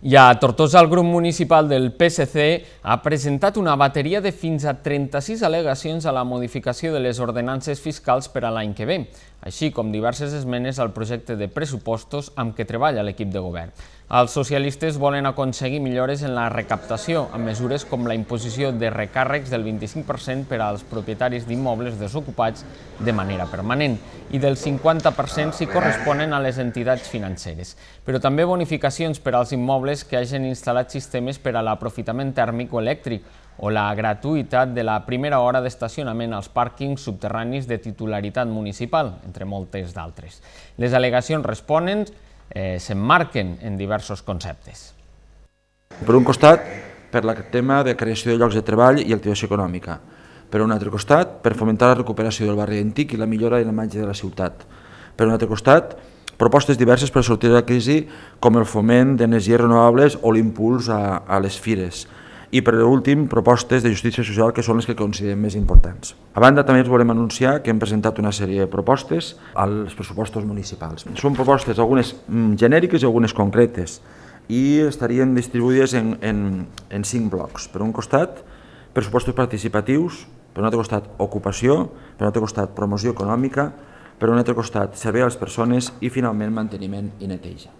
I a Tortosa, el grup municipal del PSC ha presentat una bateria de fins a 36 al·legacions a la modificació de les ordenances fiscals per a l'any que ve, així com diverses esmenes al projecte de pressupostos amb què treballa l'equip de govern. Els socialistes volen aconseguir millores en la recaptació, amb mesures com la imposició de recàrrecs del 25% per als propietaris d'immobles desocupats de manera permanent i del 50% si corresponen a les entitats financeres, però també bonificacions per als immobles que hagin instal·lat sistemes per a l'aprofitament tèrmic o elèctric o la gratuïtat de la primera hora d'estacionament als pàrquings subterranis de titularitat municipal, entre moltes d'altres. Les al·legacions responen Eh, s'emmarquen en diversos conceptes. Per un costat, per el tema de creació de llocs de treball i activació econòmica. Per un altre costat, per fomentar la recuperació del barri antic i la millora i la màgia de la ciutat. Per un altre costat, propostes diverses per sortir de la crisi, com el foment d'energies renovables o l'impuls a les fires i, per últim, propostes de justícia social que són les que considerem més importants. A banda, també els volem anunciar que hem presentat una sèrie de propostes als pressupostos municipals. Són propostes, algunes mm, genèriques i algunes concretes, i estarien distribuïdes en, en, en cinc blocs. Per un costat, pressupostos participatius, per un altre costat, ocupació, per un altre costat, promoció econòmica, per un altre costat, servei a les persones i, finalment, manteniment i neteja.